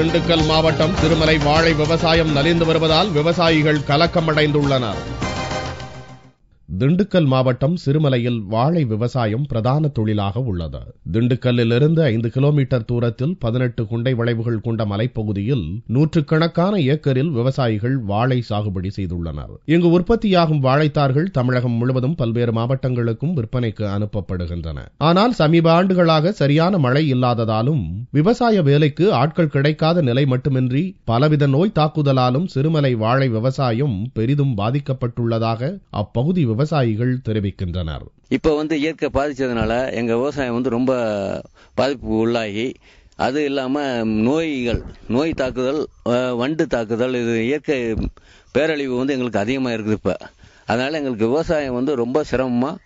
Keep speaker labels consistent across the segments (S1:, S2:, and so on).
S1: திண்டுக்கல் மாவட்டம் திருமலை வாழை விவசாயம் நலிந்து வருவதால் விவசாயிகள் கலக்கமடைந்துள்ளனர் திண்டுக்கல் மாவட்டம் சிறுமலையில் வாழை விவசாயம் பிரதான தொழிலாக உள்ளது திண்டுக்கல்லிலிருந்து ஐந்து கிலோமீட்டர் தூரத்தில் பதினெட்டு குண்டை வளைவுகள் கொண்ட மலைப்பகுதியில் நூற்றுக்கணக்கான ஏக்கரில் விவசாயிகள் வாழை சாகுபடி செய்துள்ளனர் இங்கு உற்பத்தியாகும் வாழைத்தார்கள் தமிழகம் முழுவதும் பல்வேறு மாவட்டங்களுக்கும் விற்பனைக்கு அனுப்பப்படுகின்றன ஆனால் சமீப ஆண்டுகளாக சரியான மழை இல்லாததாலும் விவசாய வேலைக்கு ஆட்கள் கிடைக்காத நிலை மட்டுமின்றி பலவித நோய் தாக்குதலாலும் சிறுமலை வாழை விவசாயம் பெரிதும் பாதிக்கப்பட்டுள்ளதாக அப்பகுதி விவசாயிகள் தெரிவிக்கின்றனர்
S2: இப்போ வந்து இயற்கை பாதிச்சதுனால எங்க விவசாயம் வந்து ரொம்ப பாதிப்பு உள்ளாகி அது இல்லாம நோய்கள் நோய் தாக்குதல் வண்டு தாக்குதல் இது இயற்கை பேரழிவு வந்து எங்களுக்கு அதிகமாக இருக்குது இப்போ அதனால எங்களுக்கு விவசாயம் வந்து ரொம்ப சிரமமாக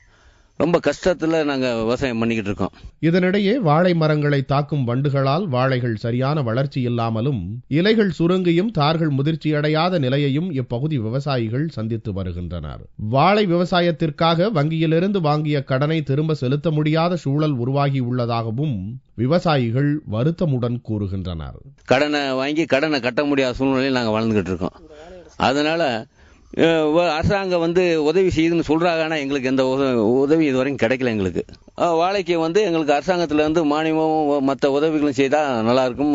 S2: ரொம்ப கஷ்டத்துல நாங்க விவசாயம் பண்ணிக்கிட்டு இருக்கோம்
S1: இதனிடையே வாழை மரங்களை தாக்கும் வண்டுகளால் வாழைகள் சரியான வளர்ச்சி இல்லாமலும் இலைகள் சுருங்கியும் தார்கள் முதிர்ச்சியடையாத நிலையையும் இப்பகுதி விவசாயிகள் சந்தித்து வருகின்றனர் வாழை விவசாயத்திற்காக வங்கியிலிருந்து வாங்கிய கடனை திரும்ப செலுத்த முடியாத சூழல் உருவாகி உள்ளதாகவும் விவசாயிகள் வருத்தமுடன் கூறுகின்றனர்
S2: கடனை வாங்கி கடனை கட்ட முடியாத சூழ்நிலையில் நாங்கள் வாழ்ந்துகிட்டு இருக்கோம் அதனால அரசாங்கம் வந்து உதவி செய்யுதுன்னு சொல்கிறாங்க ஆனால் எங்களுக்கு எந்த உதவி இதுவரையும் கிடைக்கல எங்களுக்கு வாழைக்கு வந்து எங்களுக்கு இருந்து மானியமும் மற்ற உதவிகளும் செய்தால் நல்லாயிருக்கும்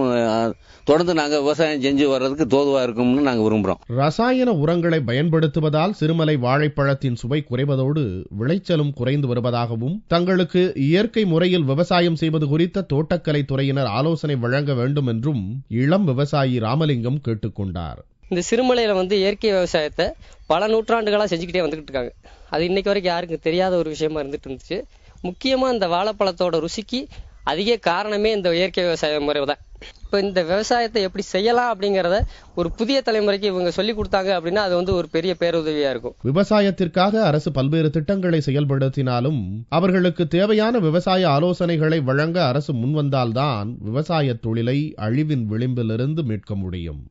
S2: தொடர்ந்து நாங்கள் விவசாயம் செஞ்சு வர்றதுக்கு தோதுவாக இருக்கும்னு நாங்கள் விரும்புகிறோம்
S1: ரசாயன உரங்களை பயன்படுத்துவதால் சிறுமலை வாழைப்பழத்தின் சுவை குறைவதோடு விளைச்சலும் குறைந்து வருவதாகவும் தங்களுக்கு இயற்கை முறையில் விவசாயம் செய்வது குறித்த தோட்டக்கலை துறையினர் ஆலோசனை வழங்க வேண்டும் என்றும் இளம் விவசாயி ராமலிங்கம் கேட்டுக்கொண்டார்
S3: இந்த சிறுமலையில வந்து இயற்கை விவசாயத்தை பல நூற்றாண்டுகளாக செஞ்சுக்கிட்டே வந்துகிட்டு இருக்காங்க அது இன்னைக்கு வரைக்கும் யாருக்கும் தெரியாத ஒரு விஷயமா இருந்துட்டு இருந்துச்சு முக்கியமா இந்த வாழைப்பழத்தோட ருசிக்கு அதிக காரணமே இந்த இயற்கை விவசாய முறை தான் இப்போ இந்த விவசாயத்தை எப்படி செய்யலாம் அப்படிங்கிறத ஒரு புதிய தலைமுறைக்கு இவங்க சொல்லி கொடுத்தாங்க அப்படின்னா அது வந்து ஒரு பெரிய பேருதவியா இருக்கும்
S1: விவசாயத்திற்காக அரசு பல்வேறு திட்டங்களை செயல்படுத்தினாலும் அவர்களுக்கு தேவையான விவசாய ஆலோசனைகளை வழங்க அரசு முன்வந்தால்தான் விவசாய தொழிலை அழிவின் விளிம்பிலிருந்து மீட்க முடியும்